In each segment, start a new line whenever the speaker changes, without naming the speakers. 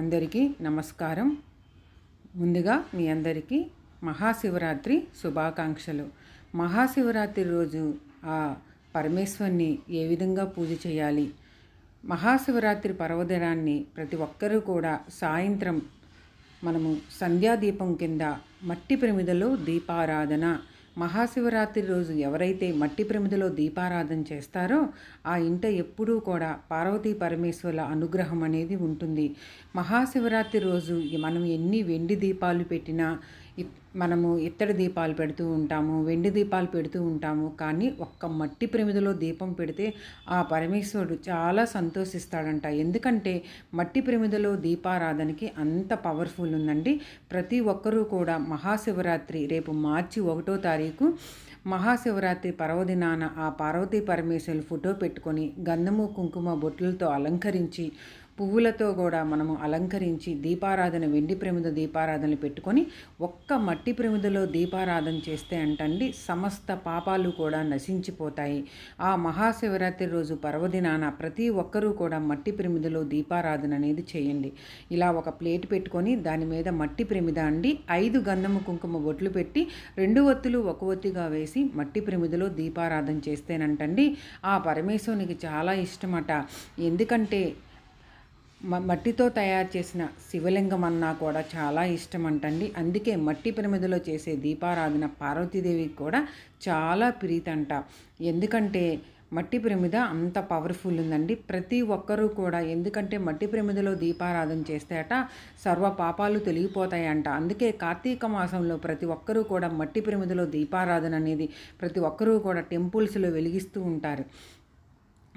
అందరికీ నమస్కారం ముందుగా మీ అందరికీ మహాశివరాత్రి శుభాకాంక్షలు మహాశివరాత్రి రోజు ఆ పరమేశ్వరిని ఏ విధంగా పూజ చేయాలి మహాశివరాత్రి పర్వదినాన్ని ప్రతి ఒక్కరూ కూడా సాయంత్రం మనము సంధ్యాదీపం కింద మట్టి ప్రమిదలో దీపారాధన మహాశివరాత్రి రోజు ఎవరైతే మట్టి ప్రమిదలో దీపారాధన చేస్తారో ఆ ఇంట ఎప్పుడూ కూడా పార్వతీ పరమేశ్వరుల అనుగ్రహం అనేది ఉంటుంది మహాశివరాత్రి రోజు మనం ఎన్ని వెండి దీపాలు పెట్టినా మనము ఇత్తడి దీపాలు పెడుతూ ఉంటాము వెండి దీపాలు పెడుతూ ఉంటాము కానీ ఒక్క మట్టి ప్రమిదలో దీపం పెడితే ఆ పరమేశ్వరుడు చాలా సంతోషిస్తాడంట ఎందుకంటే మట్టి ప్రమిదలో దీపారాధనకి అంత పవర్ఫుల్ ఉందండి ప్రతి ఒక్కరూ కూడా మహాశివరాత్రి రేపు మార్చి ఒకటో తారీఖు మహాశివరాత్రి పర్వదినాన ఆ పార్వతీ పరమేశ్వరులు ఫోటో పెట్టుకొని గంధము కుంకుమ బొట్లతో అలంకరించి పువ్వులతో కూడా మనము అలంకరించి దీపారాధన వెండి ప్రమిద దీపారాధనలు పెట్టుకొని ఒక్క మట్టి ప్రమిదలో దీపారాధన చేస్తే అంటండి సమస్త పాపాలు కూడా నశించిపోతాయి ఆ మహాశివరాత్రి రోజు పర్వదినాన ప్రతి ఒక్కరూ కూడా మట్టి ప్రమిదలో దీపారాధన అనేది చేయండి ఇలా ఒక ప్లేట్ పెట్టుకొని దాని మీద మట్టి ప్రమిద అండి ఐదు గంధము కుంకుమ బొట్లు పెట్టి రెండు ఒత్తులు ఒక ఒత్తిగా వేసి మట్టి ప్రమిదలో దీపారాధన చేస్తేనంటండి ఆ పరమేశ్వరునికి చాలా ఇష్టమట ఎందుకంటే మట్టితో తయారు చేసిన శివలింగం అన్నా కూడా చాలా ఇష్టం అంటండి అందుకే మట్టి పిరమిదలో చేసే దీపారాధన పార్వతీదేవికి కూడా చాలా ప్రీతంట ఎందుకంటే మట్టి ప్రమిద అంత పవర్ఫుల్ ఉందండి ప్రతి ఒక్కరూ కూడా ఎందుకంటే మట్టి ప్రమిదలో దీపారాధన చేస్తేట సర్వ పాపాలు తొలగిపోతాయంట అందుకే కార్తీక మాసంలో ప్రతి ఒక్కరూ కూడా మట్టి ప్రమిదలో దీపారాధన అనేది ప్రతి ఒక్కరూ కూడా టెంపుల్స్లో వెలిగిస్తూ ఉంటారు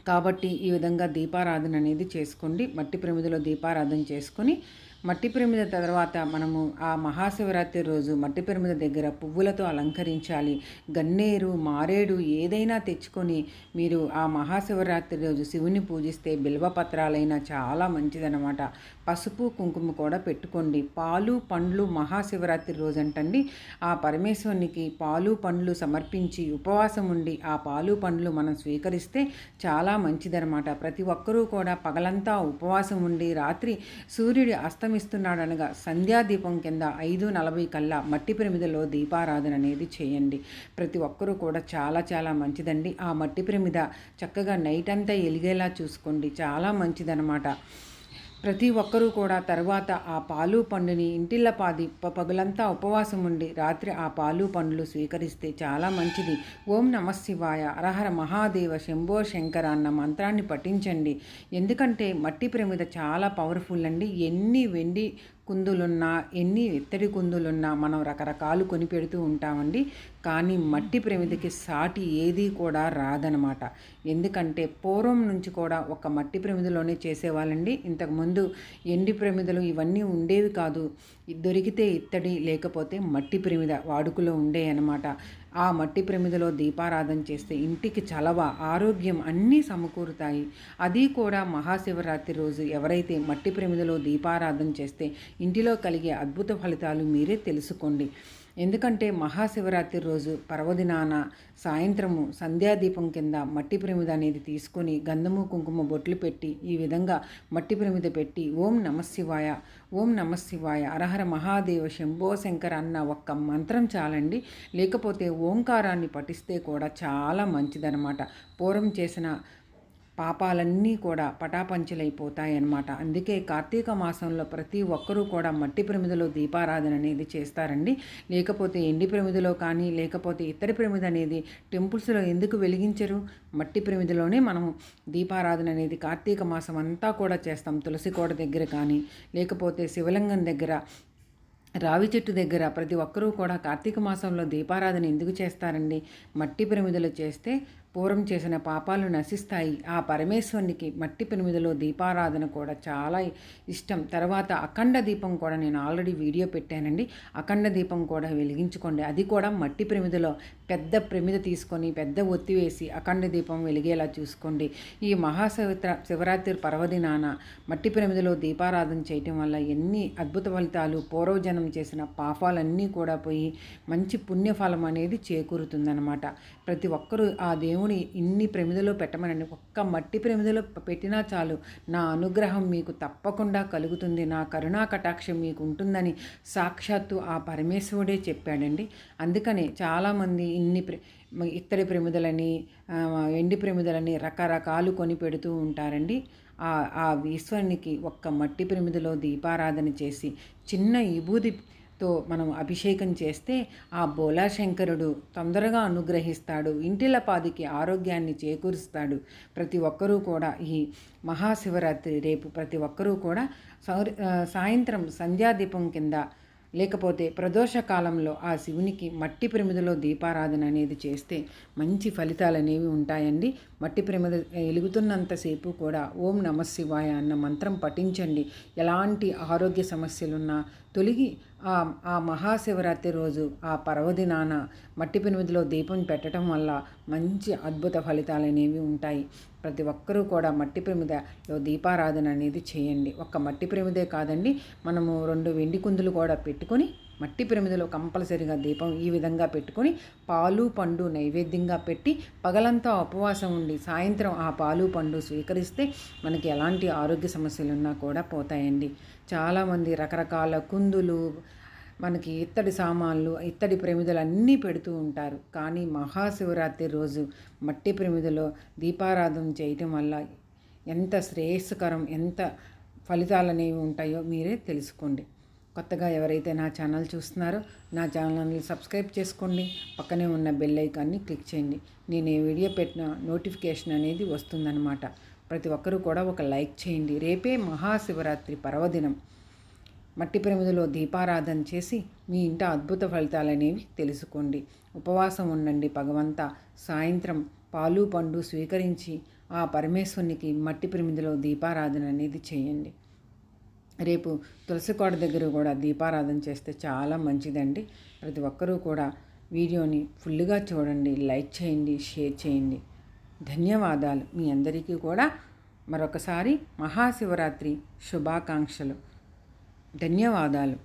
కాబట్టి ఈ విధంగా దీపారాధన అనేది చేసుకోండి మట్టి ప్రమిదలో దీపారాధన చేసుకొని మట్టి ప్రమిద తర్వాత మనము ఆ మహాశివరాత్రి రోజు మట్టి ప్రమిద దగ్గర పువ్వులతో అలంకరించాలి గన్నేరు మారేడు ఏదైనా తెచ్చుకొని మీరు ఆ మహాశివరాత్రి రోజు శివుని పూజిస్తే బిల్వపత్రాలైనా చాలా మంచిదన్నమాట పసుపు కుంకుమ కూడా పెట్టుకోండి పాలు పండ్లు మహాశివరాత్రి రోజంటండి ఆ పరమేశ్వరునికి పాలు పండ్లు సమర్పించి ఉపవాసం ఉండి ఆ పాలు పండ్లు మనం స్వీకరిస్తే చాలా మంచిదనమాట ప్రతి ఒక్కరూ కూడా పగలంతా ఉపవాసం ఉండి రాత్రి సూర్యుడు అస్తమిస్తున్నాడనగా సంధ్యాదీపం కింద ఐదు నలభై కల్లా మట్టి ప్రమిదలో దీపారాధన అనేది చేయండి ప్రతి ఒక్కరూ కూడా చాలా చాలా మంచిదండి ఆ మట్టి ప్రమిద చక్కగా నైట్ అంతా ఎలిగేలా చూసుకోండి చాలా మంచిదనమాట ప్రతి ఒక్కరూ కూడా తర్వాత ఆ పాలు పండుని పాది పగులంతా ఉపవాసం ఉండి రాత్రి ఆ పాలు పండ్లు స్వీకరిస్తే చాలా మంచిది ఓం నమ శివాయ అరహర మహాదేవ శంభో శంకర అన్న మంత్రాన్ని పఠించండి ఎందుకంటే మట్టి ప్రమిద చాలా పవర్ఫుల్ అండి ఎన్ని వెండి కుందులున్నా ఎన్ని ఇత్తడి కుందులున్నా మనం రకరకాలు కొనిపెడుతూ ఉంటామండి కానీ మట్టి ప్రమిదకి సాటి ఏది కూడా రాదనమాట ఎందుకంటే పూర్వం నుంచి కూడా ఒక మట్టి ప్రమిదలోనే చేసేవాళ్ళండి ఇంతకుముందు ఎండి ప్రమిదలు ఇవన్నీ ఉండేవి కాదు దొరికితే ఇత్తడి లేకపోతే మట్టి ప్రమిద వాడుకలో ఉండే అనమాట ఆ మట్టి ప్రమిదలో దీపారాధన చేస్తే ఇంటికి చలవ ఆరోగ్యం అన్నీ సమకూరుతాయి అది కూడా మహాశివరాత్రి రోజు ఎవరైతే మట్టి ప్రమిదలో దీపారాధన చేస్తే ఇంటిలో కలిగే అద్భుత ఫలితాలు మీరే తెలుసుకోండి ఎందుకంటే మహాశివరాత్రి రోజు పర్వదినాన సాయంత్రము సంధ్యాదీపం కింద మట్టి ప్రమిద అనేది తీసుకొని గంధము కుంకుమ బొట్లు పెట్టి ఈ విధంగా మట్టి ప్రమిద పెట్టి ఓం నమశివాయ ఓం నమశివాయ అరహర మహాదేవ శంభో శంకర్ అన్న ఒక్క మంత్రం చాలండి లేకపోతే ఓంకారాన్ని పఠిస్తే కూడా చాలా మంచిదనమాట పూర్వం చేసిన పాపాలన్నీ కూడా పటాపంచలైపోతాయన్నమాట అందుకే కార్తీక మాసంలో ప్రతి ఒక్కరూ కూడా మట్టి ప్రమిదలో దీపారాధన అనేది చేస్తారండి లేకపోతే ఎండి ప్రమిదలో కానీ లేకపోతే ఇతర ప్రమిద అనేది టెంపుల్స్లో ఎందుకు వెలిగించరు మట్టి ప్రమిదలోనే మనం దీపారాధన అనేది కార్తీక మాసం అంతా కూడా చేస్తాం తులసి కోట దగ్గర కానీ లేకపోతే శివలింగం దగ్గర రావి చెట్టు దగ్గర ప్రతి ఒక్కరూ కూడా కార్తీక మాసంలో దీపారాధన ఎందుకు చేస్తారండి మట్టి ప్రమిదలు చేస్తే పూర్వం చేసిన పాపాలు నశిస్తాయి ఆ పరమేశ్వరునికి మట్టి పెనుమిదిలో దీపారాధన కూడా చాలా ఇష్టం తర్వాత అఖండ దీపం కూడా నేను ఆల్రెడీ వీడియో పెట్టానండి అఖండ దీపం కూడా వెలిగించుకోండి అది కూడా మట్టి ప్రమిదలో పెద్ద ప్రమిద తీసుకొని పెద్ద ఒత్తి వేసి అఖండ దీపం వెలిగేలా చూసుకోండి ఈ మహాశవిత్ర శివరాత్రి పర్వదినాన మట్టి ప్రమిదలో దీపారాధన చేయటం వల్ల ఎన్ని అద్భుత ఫలితాలు పూర్వజనం చేసిన పాపాలన్నీ కూడా పోయి మంచి పుణ్యఫలం అనేది చేకూరుతుందన్నమాట ప్రతి ఒక్కరూ ఆ దేవుని ఇన్ని ప్రమిదలో పెట్టమనండి ఒక్క మట్టి ప్రమిదలో పెట్టినా చాలు నా అనుగ్రహం మీకు తప్పకుండా కలుగుతుంది నా కరుణా కటాక్షం మీకు ఉంటుందని సాక్షాత్తు ఆ పరమేశ్వరుడే చెప్పాడండి అందుకనే చాలామంది ఇన్ని ఇత్తడి ప్రమిదలని ఎండి ప్రమిదలని రకరకాలు కొని పెడుతూ ఉంటారండి ఆ ఈశ్వరునికి ఒక్క మట్టి ప్రమిదలో దీపారాధన చేసి చిన్న విభూది తో మనం అభిషేకం చేస్తే ఆ బోలాశంకరుడు తొందరగా అనుగ్రహిస్తాడు ఇంటిలపాదికి ఆరోగ్యాన్ని చేకూరుస్తాడు ప్రతి ఒక్కరూ కూడా ఈ మహాశివరాత్రి రేపు ప్రతి ఒక్కరూ కూడా సాయంత్రం సంధ్యాదీపం కింద లేకపోతే ప్రదోష కాలంలో ఆ శివునికి మట్టి ప్రమిదలో దీపారాధన అనేది చేస్తే మంచి ఫలితాలు అనేవి ఉంటాయండి మట్టి ప్రమిద ఎలుగుతున్నంతసేపు కూడా ఓం నమ శివాయ అన్న మంత్రం పఠించండి ఎలాంటి ఆరోగ్య సమస్యలున్నా తొలగి ఆ ఆ మహాశివరాత్రి రోజు ఆ పర్వదినాన మట్టి పెనుమిదిలో దీపం పెట్టడం వల్ల మంచి అద్భుత ఫలితాలు అనేవి ఉంటాయి ప్రతి ఒక్కరూ కూడా మట్టి ప్రమిదలో దీపారాధన అనేది చేయండి ఒక్క మట్టి ప్రమిదే కాదండి మనము రెండు వెండి కుందులు కూడా పెట్టుకొని మట్టి పిరమిదలో కంపల్సరిగా దీపం ఈ విధంగా పెట్టుకొని పాలు పండు నైవేద్యంగా పెట్టి పగలంతా ఉపవాసం ఉండి సాయంత్రం ఆ పాలు పండు స్వీకరిస్తే మనకి ఎలాంటి ఆరోగ్య సమస్యలున్నా కూడా పోతాయండి చాలామంది రకరకాల కుందులు మనకి ఇత్తడి సామాన్లు ఇత్తడి ప్రమిదలు అన్నీ పెడుతూ ఉంటారు కానీ మహాశివరాత్రి రోజు మట్టి ప్రమిదలో దీపారాధన చేయటం వల్ల ఎంత శ్రేయస్కరం ఎంత ఫలితాలు అనేవి ఉంటాయో మీరే తెలుసుకోండి కొత్తగా ఎవరైతే నా ఛానల్ చూస్తున్నారో నా ఛానల్ని సబ్స్క్రైబ్ చేసుకోండి పక్కనే ఉన్న బెల్ ఐకాన్ని క్లిక్ చేయండి నేను ఏ వీడియో పెట్టిన నోటిఫికేషన్ అనేది వస్తుందన్నమాట ప్రతి ఒక్కరూ కూడా ఒక లైక్ చేయండి రేపే మహాశివరాత్రి పర్వదినం మట్టి ప్రమిదలో దీపారాధన చేసి మీ ఇంట అద్భుత ఫలితాలనేవి తెలుసుకోండి ఉపవాసం ఉండండి భగవంత సాయంత్రం పాలు పండు స్వీకరించి ఆ పరమేశ్వరునికి మట్టి ప్రమిదలో దీపారాధన అనేది చేయండి రేపు తులసి కోట దగ్గర కూడా దీపారాధన చేస్తే చాలా మంచిదండి ప్రతి ఒక్కరూ కూడా వీడియోని ఫుల్గా చూడండి లైక్ చేయండి షేర్ చేయండి ధన్యవాదాలు మీ అందరికీ కూడా మరొకసారి మహాశివరాత్రి శుభాకాంక్షలు ధన్యవాదాలు